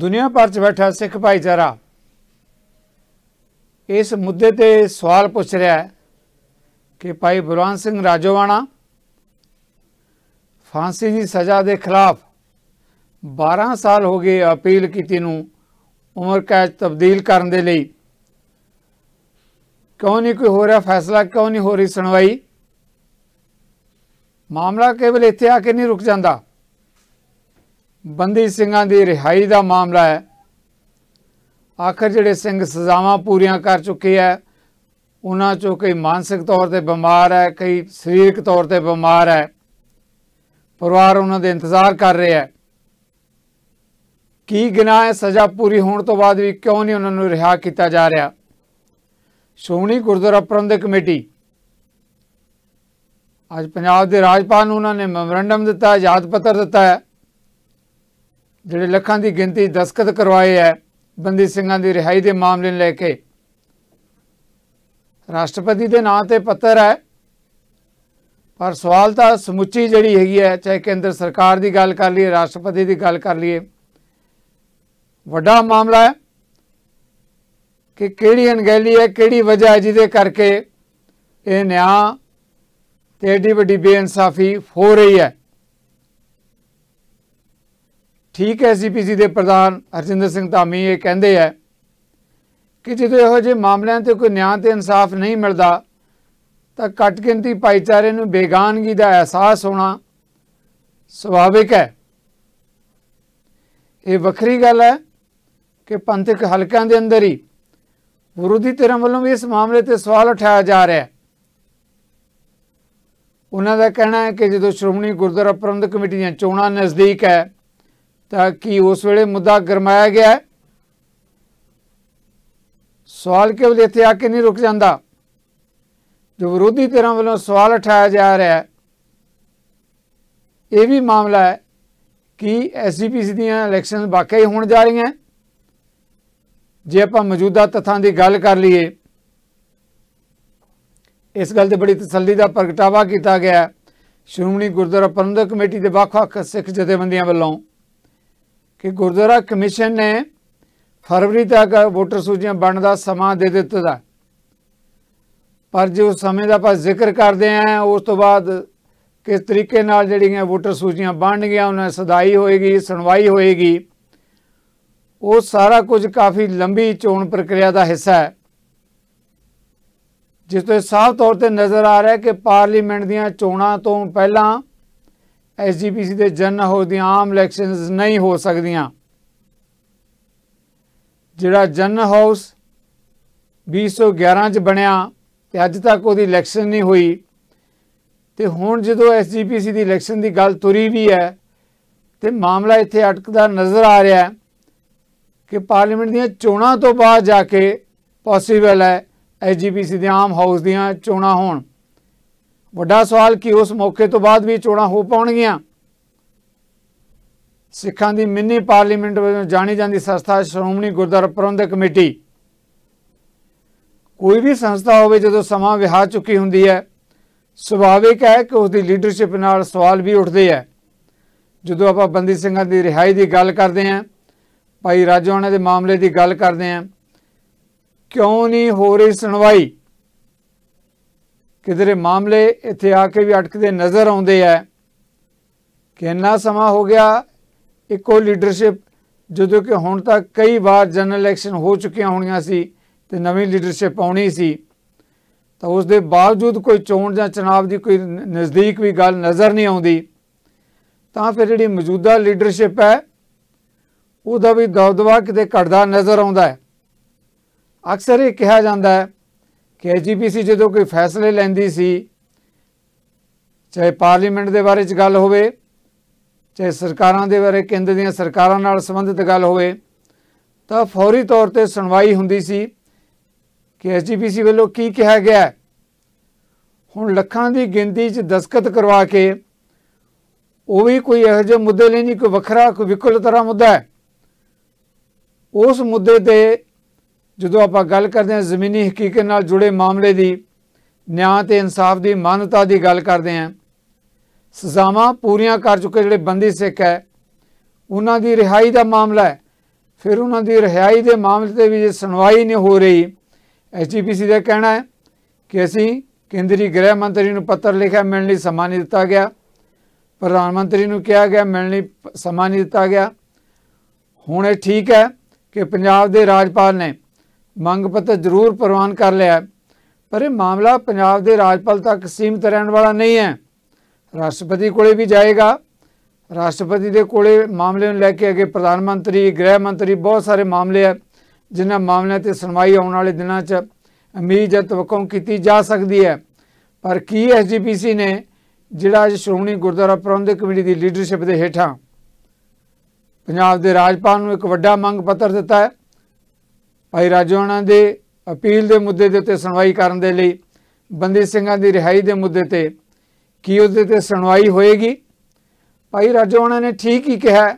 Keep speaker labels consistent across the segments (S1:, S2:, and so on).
S1: ਦੁਨੀਆ ਭਰ 'ਚ ਬੈਠਾ ਸਿੱਖ ਭਾਈਚਾਰਾ ਇਸ ਮੁੱਦੇ ਤੇ ਸਵਾਲ ਪੁੱਛ ਰਿਹਾ ਹੈ ਕਿ ਭਾਈ ਬਲਵੰਤ ਸਿੰਘ ਰਾਜੋਵਾਣਾ ਫਾਂਸੀ ਦੀ ਸਜ਼ਾ ਦੇ ਖਿਲਾਫ 12 ਸਾਲ ਹੋ ਗਏ ਅਪੀਲ ਕੀਤੀ ਨੂੰ ਉਮਰ ਕੈਦ ਤਬਦੀਲ ਕਰਨ ਦੇ ਲਈ ਕਿਉਂ ਨਹੀਂ ਕੋਈ ਹੋ ਰਿਹਾ ਫੈਸਲਾ ਕਿਉਂ ਨਹੀਂ ਹੋ ਰਹੀ ਸੁਣਵਾਈ ਮਾਮਲਾ ਕੇਵਲ ਇੱਥੇ ਆ ਕੇ ਨਹੀਂ ਰੁਕ ਜਾਂਦਾ ਬੰਦੀ ਸਿੰਘਾਂ ਦੀ ਰਿਹਾਈ ਦਾ ਮਾਮਲਾ ਹੈ ਆਖਰ ਜਿਹੜੇ ਸਿੰਘ ਸਜ਼ਾਵਾਂ ਪੂਰੀਆਂ ਕਰ ਚੁੱਕੇ ਆ ਉਹਨਾਂ ਚੋਂ ਕਈ ਮਾਨਸਿਕ ਤੌਰ ਤੇ ਬਿਮਾਰ ਹੈ ਕਈ ਸਰੀਰਕ ਤੌਰ ਤੇ ਬਿਮਾਰ ਹੈ ਪਰਿਵਾਰ ਉਹਨਾਂ ਦੇ ਇੰਤਜ਼ਾਰ ਕਰ ਰਿਹਾ ਹੈ ਕੀ ਗਿਨਾਹ ਹੈ ਸਜ਼ਾ ਪੂਰੀ ਹੋਣ ਤੋਂ ਬਾਅਦ ਵੀ ਕਿਉਂ ਨਹੀਂ ਉਹਨਾਂ ਨੂੰ ਰਿਹਾ ਕੀਤਾ ਜਾ ਰਿਹਾ ਸ਼੍ਰੋਮਣੀ ਗੁਰਦੁਆਰਾ ਪ੍ਰਬੰਧਕ ਕਮੇਟੀ ਅੱਜ ਪੰਜਾਬ ਦੇ ਰਾਜਪਾਲ ਨੂੰ ਉਹਨਾਂ ਨੇ ਮੈਮੋਰੰਡਮ ਦਿੱਤਾ ਯਾਦ ਪੱਤਰ ਦਿੱਤਾ ਹੈ ਜਿਹੜੇ ਲੱਖਾਂ ਦੀ ਗਿਣਤੀ ਦਸਖਤ ਕਰਵਾਏ ਐ ਬੰਦੀ ਸਿੰਘਾਂ ਦੀ ਰਿਹਾਈ ਦੇ ਮਾਮਲੇ ਨੂੰ ਲੈ ਕੇ ਰਾਸ਼ਟਰਪਤੀ ਦੇ ਨਾਂ ਤੇ ਪੱਤਰ ਹੈ ਪਰ ਸਵਾਲ ਤਾਂ ਸਮੁੱਚੀ ਜਿਹੜੀ ਹੈਗੀ ਹੈ ਚਾਹੇ ਕੇਂਦਰ ਸਰਕਾਰ ਦੀ ਗੱਲ ਕਰ ਲਈਏ ਰਾਸ਼ਟਰਪਤੀ ਦੀ ਗੱਲ ਕਰ ਲਈਏ ਵੱਡਾ ਮਾਮਲਾ ਹੈ ਕਿ ਕਿਹੜੀ ਅਣਗਹਿਲੀ ਹੈ ਕਿਹੜੀ ਵਜ੍ਹਾ ਹੈ ਜਿਹਦੇ ਕਰਕੇ ਇਹ ਨਿਆਂ ਤੇ ਏਡੀ ਵੱਡੀ ਬੇਇਨਸਾਫੀ ਹੋ ਰਹੀ ਹੈ ਠੀਕ ਹੈ ਸੀਪੀਸੀ ਦੇ ਪ੍ਰਧਾਨ ਹਰਜਿੰਦਰ ਸਿੰਘ ਧਾਮੀ ਇਹ ਕਹਿੰਦੇ ਆ ਕਿ ਜਦੋਂ ਇਹੋ ਜਿਹੇ ਮਾਮਲਿਆਂ ਤੇ ਕੋਈ ਨਿਆਂ ਤੇ ਇਨਸਾਫ ਨਹੀਂ ਮਿਲਦਾ ਤਾਂ ਘੱਟ ਗਿਣਤੀ ਭਾਈਚਾਰੇ ਨੂੰ ਬੇਗਾਨਗੀ ਦਾ ਅਹਿਸਾਸ ਹੋਣਾ ਸੁਭਾਵਿਕ ਹੈ ਇਹ ਵੱਖਰੀ ਗੱਲ ਹੈ ਕਿ ਪੰਥਕ ਹਲਕਿਆਂ ਦੇ ਅੰਦਰ ਹੀ ਵਿਰੋਧੀ ਧਿਰਾਂ ਵੱਲੋਂ ਵੀ ਇਸ ਮਾਮਲੇ ਤੇ ਸਵਾਲ ਉਠਾਇਆ ਜਾ ਰਿਹਾ ਹੈ ਉਹਨਾਂ ਦਾ ਕਹਿਣਾ ਹੈ ਕਿ ਜਦੋਂ ਸ਼੍ਰੋਮਣੀ ਗੁਰਦੁਆਰਾ ਪ੍ਰਬੰਧਕ ਕਮੇਟੀ ਦੀਆਂ ਚੋਣਾਂ ਨਜ਼ਦੀਕ ਹੈ ਤਾਂ ਕਿ ਉਸ ਵੇਲੇ ਮੁੱਦਾ ਗਰਮਾਇਆ ਗਿਆ ਸਵਾਲ ਕੇਵਲ ਇੱਥੇ ਆ ਕੇ ਨਹੀਂ ਰੁਕ ਜਾਂਦਾ ਜੋ ਵਿਰੋਧੀ ਧਿਰਾਂ ਵੱਲੋਂ ਸਵਾਲ ਉਠਾਇਆ ਜਾ ਰਿਹਾ ਹੈ ਇਹ ਵੀ ਮਾਮਲਾ ਹੈ ਕਿ ਐਸਜੀਪੀਸੀ ਦੀਆਂ ਇਲੈਕਸ਼ਨ ਵਾਕਈ ਹੋਣ ਜਾ ਰਹੀਆਂ ਜੇ ਆਪਾਂ ਮੌਜੂਦਾ ਤੱਥਾਂ ਦੀ ਗੱਲ ਕਰ ਲਈਏ ਇਸ ਗੱਲ ਤੇ ਬੜੀ ਤਸੱਲੀ ਦਾ ਪ੍ਰਗਟਾਵਾ ਕੀਤਾ ਗਿਆ ਸ਼੍ਰੋਮਣੀ ਗੁਰਦੁਆਰਾ ਪ੍ਰਬੰਧਕ ਕਮੇਟੀ ਦੇ ਵੱਖ-ਵੱਖ ਸਿੱਖ ਜਥੇਬੰਦੀਆਂ ਵੱਲੋਂ ਕਿ ਗੁਰਦੁਆਰਾ ਕਮਿਸ਼ਨ ਨੇ ਫਰਵਰੀ ਤੱਕ ਵੋਟਰ ਸੂਚੀਆਂ ਬਣਨ ਦਾ ਸਮਾਂ ਦੇ ਦਿੱਤਾ ਦਾ ਪਰ ਜੋ ਸਮੇਂ ਦਾ ਆਪਾਂ ਜ਼ਿਕਰ ਕਰਦੇ ਆਂ ਉਸ ਤੋਂ ਬਾਅਦ ਕਿਸ ਤਰੀਕੇ ਨਾਲ ਜਿਹੜੀਆਂ ਵੋਟਰ ਸੂਚੀਆਂ ਗਿਆ ਉਹਨਾਂ ਸਦਾਈ ਹੋਏਗੀ ਸੁਣਵਾਈ ਹੋਏਗੀ ਉਹ ਸਾਰਾ ਕੁਝ ਕਾਫੀ ਲੰਬੀ ਚੋਣ ਪ੍ਰਕਿਰਿਆ ਦਾ ਹਿੱਸਾ ਹੈ ਜਿਸ ਤੋਂ ਸਾਫ਼ ਤੌਰ ਤੇ ਨਜ਼ਰ ਆ ਰਿਹਾ ਹੈ ਕਿ ਪਾਰਲੀਮੈਂਟ ਦੀਆਂ ਚੋਣਾਂ ਤੋਂ ਪਹਿਲਾਂ ਐਸਜੀਪੀਸੀ ਦੇ ਜਨ ਦੀ ਆਮ ਇਲੈਕਸ਼ਨਸ ਨਹੀਂ ਹੋ ਸਕਦੀਆਂ ਜਿਹੜਾ ਜਨ ਹਾਊਸ 211 ਚ ਬਣਿਆ ਤੇ ਅੱਜ ਤੱਕ ਉਹਦੀ ਇਲੈਕਸ਼ਨ ਨਹੀਂ ਹੋਈ ਤੇ ਹੁਣ ਜਦੋਂ ਐਸਜੀਪੀਸੀ ਦੀ ਇਲੈਕਸ਼ਨ ਦੀ ਗੱਲ ਤੁਰੀ ਵੀ ਹੈ ਤੇ ਮਾਮਲਾ ਇੱਥੇ ਅਟਕਦਾ ਨਜ਼ਰ ਆ ਰਿਹਾ ਹੈ ਕਿ ਪਾਰਲੀਮੈਂਟ ਦੀਆਂ ਚੋਣਾਂ ਤੋਂ ਬਾਅਦ ਜਾ ਕੇ ਪੋਸੀਬਲ ਹੈ ਐਸਜੀਪੀਸੀ ਦੇ ਆਮ ਹਾਊਸ ਦੀਆਂ ਚੋਣਾਂ ਹੋਣ ਵੱਡਾ ਸਵਾਲ ਕਿ ਉਸ ਮੌਕੇ ਤੋਂ ਬਾਅਦ ਵੀ ਚੋਣਾਂ ਹੋ ਪਾਉਣਗੀਆਂ ਸਿੱਖਾਂ ਦੀ ਮਿੰਨੀ ਪਾਰਲੀਮੈਂਟ ਵਜੋਂ ਜਾਣੀ ਜਾਂਦੀ ਸੰਸਥਾ ਸ਼੍ਰੋਮਣੀ ਗੁਰਦੁਆਰਾ ਪ੍ਰਬੰਧਕ ਕਮੇਟੀ ਕੋਈ ਵੀ ਸੰਸਥਾ ਹੋਵੇ ਜਦੋਂ ਸਮਾਂ ਵਿਹਾ ਚੁੱਕੀ ਹੁੰਦੀ ਹੈ ਸੁਭਾਵਿਕ ਹੈ ਕਿ ਉਸ ਦੀ ਲੀਡਰਸ਼ਿਪ ਨਾਲ ਸਵਾਲ ਵੀ ਉੱਠਦੇ ਆ ਜਦੋਂ ਆਪਾਂ ਬੰਦੀ ਸਿੰਘਾਂ ਦੀ ਰਿਹਾਈ ਦੀ ਗੱਲ ਕਰਦੇ ਆਂ ਭਾਈ ਰਾਜੋਣਾ ਦੇ ਮਾਮਲੇ ਦੀ ਗੱਲ ਕਰਦੇ ਆਂ ਕਿਉਂ ਨਹੀਂ ਹੋ ਰਹੀ ਸੁਣਵਾਈ ਕਿਧਰੇ ਮਾਮਲੇ ਇੱਥੇ ਆ ਕੇ ਵੀ ਅਟਕਦੇ ਨਜ਼ਰ ਆਉਂਦੇ ਆ ਕਿੰਨਾ ਸਮਾਂ ਹੋ ਗਿਆ ਇੱਕੋ ਲੀਡਰਸ਼ਿਪ ਜਦੋਂ ਕਿ ਹੁਣ ਤੱਕ ਕਈ ਵਾਰ ਜਨਰਲ ਇਲੈਕਸ਼ਨ ਹੋ ਚੁੱਕੀਆਂ ਹੋਣੀਆਂ ਸੀ ਤੇ ਨਵੀਂ ਲੀਡਰਸ਼ਿਪ ਆਉਣੀ ਸੀ ਤਾਂ ਉਸ ਦੇ ਬਾਵਜੂਦ ਕੋਈ ਚੋਣ ਜਾਂ ਚਨਾਵ ਦੀ ਕੋਈ ਨਜ਼ਦੀਕ ਵੀ ਗੱਲ ਨਜ਼ਰ ਨਹੀਂ ਆਉਂਦੀ ਤਾਂ ਫਿਰ ਜਿਹੜੀ ਮੌਜੂਦਾ ਲੀਡਰਸ਼ਿਪ ਹੈ ਉਹਦਾ ਵੀ ਦਬਦਬਾ ਕਿਤੇ ਘਟਦਾ ਨਜ਼ਰ ਆਉਂਦਾ ਹੈ ਅਕਸਰ ਇਹ ਕਿਹਾ ਜਾਂਦਾ ਹੈ ਕਿ ਐਜੀਪੀਸੀ ਜਦੋਂ ਕੋਈ ਫੈਸਲੇ ਲੈਂਦੀ ਸੀ ਚਾਹੇ ਪਾਰਲੀਮੈਂਟ ਦੇ ਬਾਰੇ ਚ ਗੱਲ ਹੋਵੇ ਚਾਹੇ ਸਰਕਾਰਾਂ ਦੇ ਬਾਰੇ ਕੇਂਦਰ ਦੀਆਂ ਸਰਕਾਰਾਂ ਨਾਲ ਸੰਬੰਧਿਤ ਗੱਲ ਹੋਵੇ ਤਾਂ ਫੌਰੀ ਤੌਰ ਤੇ ਸੁਣਵਾਈ ਹੁੰਦੀ ਸੀ ਕਿ ਐਸਜੀਪੀਸੀ ਵੱਲੋਂ ਕੀ ਕਿਹਾ ਗਿਆ ਹੁਣ ਲੱਖਾਂ ਦੀ ਗਿਣਤੀ 'ਚ ਦਸਖਤ ਕਰਵਾ ਕੇ ਉਹ ਵੀ ਕੋਈ ਇਹੋ ਜਿਹੇ ਮੁੱਦੇ ਲਈ ਨਹੀਂ ਕੋਈ ਵੱਖਰਾ ਕੋਈ ਵਿਕਲ ਤਰ੍ਹਾਂ ਮੁੱਦਾ ਹੈ ਉਸ ਮੁੱਦੇ ਤੇ ਜਦੋਂ ਆਪਾਂ ਗੱਲ ਕਰਦੇ ਹਾਂ ਜ਼ਮੀਨੀ ਹਕੀਕਤ ਨਾਲ ਜੁੜੇ ਮਾਮਲੇ ਦੀ ਨਿਆਂ ਤੇ ਇਨਸਾਫ ਦੀ ਮਾਨਤਾ ਦੀ ਗੱਲ ਕਰਦੇ ਹਾਂ ਸਜ਼ਾਵਾਂ ਪੂਰੀਆਂ ਕਰ ਚੁੱਕੇ ਜਿਹੜੇ ਬੰਦੀ ਸਿੱਖ ਹੈ ਉਹਨਾਂ ਦੀ ਰਿਹਾਈ ਦਾ ਮਾਮਲਾ ਹੈ ਫਿਰ ਉਹਨਾਂ ਦੀ ਰਿਹਾਈ ਦੇ ਮਾਮਲੇ ਤੇ ਵੀ ਜੇ ਸੁਣਵਾਈ ਨਹੀਂ ਹੋ ਰਹੀ ਐਸਜੀਪੀਸੀ ਦਾ ਕਹਿਣਾ ਹੈ ਕਿ ਅਸੀਂ ਕੇਂਦਰੀ ਗ੍ਰਹਿ ਮੰਤਰੀ ਨੂੰ ਪੱਤਰ ਲਿਖਿਆ ਮਿਲਣ ਲਈ ਸਮਾਂ ਨਹੀਂ ਦਿੱਤਾ ਗਿਆ ਪ੍ਰਧਾਨ ਮੰਤਰੀ ਨੂੰ ਕਿਹਾ ਗਿਆ ਮਿਲਣ ਲਈ ਸਮਾਂ ਨਹੀਂ ਦਿੱਤਾ ਗਿਆ ਹੁਣ ਇਹ ਠੀਕ ਹੈ ਕਿ ਪੰਜਾਬ ਦੇ ਰਾਜਪਾਲ ਨੇ ਮੰਗ ਪੱਤਰ ਜ਼ਰੂਰ ਪ੍ਰਵਾਨ ਕਰ ਲਿਆ ਪਰ ਇਹ ਮਾਮਲਾ ਪੰਜਾਬ ਦੇ ਰਾਜਪਾਲ ਤੱਕ ਸੀਮਤ ਰਹਿਣ ਵਾਲਾ ਨਹੀਂ ਹੈ ਰਾਸ਼ਟਰਪਤੀ ਕੋਲੇ ਵੀ ਜਾਏਗਾ ਰਾਸ਼ਟਰਪਤੀ ਦੇ ਕੋਲੇ ਮਾਮਲੇ ਨੂੰ ਲੈ ਕੇ ਅੱਗੇ ਪ੍ਰਧਾਨ ਮੰਤਰੀ ਗ੍ਰਹਿ ਮੰਤਰੀ ਬਹੁਤ ਸਾਰੇ ਮਾਮਲੇ ਆ ਜਿਨ੍ਹਾਂ ਮਾਮਲਿਆਂ ਤੇ ਸੁਣਵਾਈ ਆਉਣ ਵਾਲੇ ਦਿਨਾਂ 'ਚ ਉਮੀਦ ਜਾਂ ਤਵਕਮ ਕੀਤੀ ਜਾ ਸਕਦੀ ਹੈ ਪਰ ਕੀ ਐਸਜੀਪੀਸੀ ਨੇ ਜਿਹੜਾ ਅੱਜ ਸ਼੍ਰੋਮਣੀ ਗੁਰਦੁਆਰਾ ਪ੍ਰਬੰਧਕ ਕਮੇਟੀ ਦੀ ਲੀਡਰਸ਼ਿਪ ਦੇ ਹੇਠਾਂ ਪੰਜਾਬ ਦੇ ਰਾਜਪਾਲ ਨੂੰ ਇੱਕ ਵੱਡਾ ਮੰਗ ਪੱਤਰ ਦਿੱਤਾ ਹੈ ਭਾਈ ਰਾਜਵਾਨਾ ਦੇ ਅਪੀਲ ਦੇ ਮੁੱਦੇ ਦੇ ਉੱਤੇ ਸੁਣਵਾਈ ਕਰਨ ਦੇ ਲਈ ਬੰਦੀ ਸਿੰਘਾਂ ਦੀ ਰਿਹਾਈ ਦੇ ਮੁੱਦੇ ਤੇ ਕੀ ਉਹਦੇ ਤੇ ਸੁਣਵਾਈ ਹੋਏਗੀ ਭਾਈ ਰਾਜਵਾਨਾ ਨੇ ਠੀਕ ਹੀ ਕਿਹਾ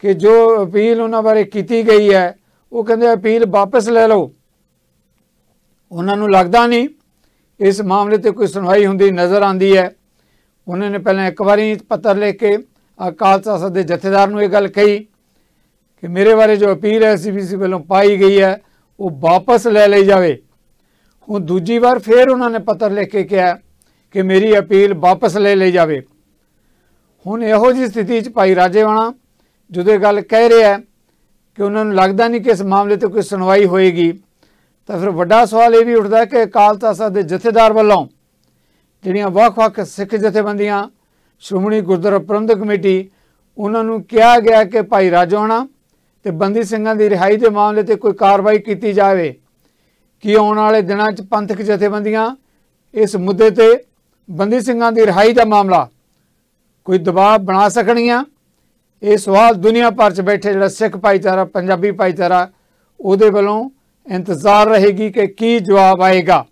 S1: ਕਿ ਜੋ ਅਪੀਲ ਉਹਨਾਂ ਬਾਰੇ ਕੀਤੀ ਗਈ ਹੈ ਉਹ ਕਹਿੰਦੇ ਅਪੀਲ ਵਾਪਸ ਲੈ ਲਓ ਉਹਨਾਂ ਨੂੰ ਲੱਗਦਾ ਨਹੀਂ ਇਸ ਮਾਮਲੇ ਤੇ ਕੋਈ ਸੁਣਵਾਈ ਹੁੰਦੀ ਨਜ਼ਰ ਆਂਦੀ ਹੈ ਉਹਨਾਂ ਨੇ ਪਹਿਲਾਂ ਇੱਕ ਵਾਰੀ ਪੱਤਰ ਲਿਖ ਕੇ ਅਕਾਲ ਤਖਤ ਦੇ ਜਥੇਦਾਰ ਨੂੰ ਇਹ ਗੱਲ ਕਹੀ ਕਿ ਮੇਰੇ ਬਾਰੇ ਜੋ ਅਪੀਲ ਹੈ ਸੀਬੀਸੀ ਵੱਲੋਂ ਪਾਈ ਗਈ ਹੈ ਉਹ ਵਾਪਸ ਲੈ ਲਈ ਜਾਵੇ ਹੁਣ ਦੂਜੀ ਵਾਰ ਫੇਰ ਉਹਨਾਂ ਨੇ ਪੱਤਰ ਲਿਖ ਕੇ ਕਿਹਾ ਕਿ ਮੇਰੀ ਅਪੀਲ ਵਾਪਸ ਲੈ ਲਈ ਜਾਵੇ ਹੁਣ ਇਹੋ ਜੀ ਸਥਿਤੀ 'ਚ ਭਾਈ ਰਾਜੇਵਾਣਾ ਜਦੋਂ ਇਹ ਗੱਲ ਕਹਿ ਰਿਹਾ ਕਿ ਉਹਨਾਂ ਨੂੰ ਲੱਗਦਾ ਨਹੀਂ ਕਿ ਇਸ ਮਾਮਲੇ ਤੇ ਕੋਈ ਸੁਣਵਾਈ ਹੋਏਗੀ ਤਾਂ ਫਿਰ ਵੱਡਾ ਸਵਾਲ ਇਹ ਵੀ ਉੱਠਦਾ ਕਿ ਅਕਾਲ ਤਖਤ ਦੇ ਜਥੇਦਾਰ ਵੱਲੋਂ ਜਿਹੜੀਆਂ ਵੱਖ-ਵੱਖ ਸਿੱਖ ਜਥੇਬੰਦੀਆਂ ਸ਼੍ਰੋਮਣੀ ਗੁਰਦੁਆਰਾ ਪ੍ਰਬੰਧਕ ਕਮੇਟੀ ਉਹਨਾਂ ਨੂੰ ਕਿਹਾ ਗਿਆ ਕਿ ਭਾਈ ਰਾਜੋਣਾ ਤੇ ਬੰਦੀ ਸਿੰਘਾਂ ਦੀ ਰਿਹਾਈ ਦੇ ਮਾਮਲੇ ਤੇ ਕੋਈ ਕਾਰਵਾਈ ਕੀਤੀ ਜਾਵੇ ਕਿ ਆਉਣ ਵਾਲੇ ਦਿਨਾਂ 'ਚ ਪੰਥਕ ਜਥੇਬੰਦੀਆਂ ਇਸ ਮੁੱਦੇ ਤੇ ਬੰਦੀ ਸਿੰਘਾਂ ਦੀ ਰਿਹਾਈ ਦਾ ਮਾਮਲਾ ਕੋਈ ਦਬਾਅ ਬਣਾ ਸਕਣੀਆਂ ਇਹ ਸਵਾਲ ਦੁਨੀਆ ਭਰ 'ਚ ਬੈਠੇ ਜਿਹੜਾ ਸਿੱਖ ਭਾਈਚਾਰਾ ਪੰਜਾਬੀ ਭਾਈਚਾਰਾ ਉਹਦੇ ਵੱਲੋਂ ਇੰਤਜ਼ਾਰ ਰਹੇਗੀ ਕਿ ਕੀ ਜਵਾਬ ਆਏਗਾ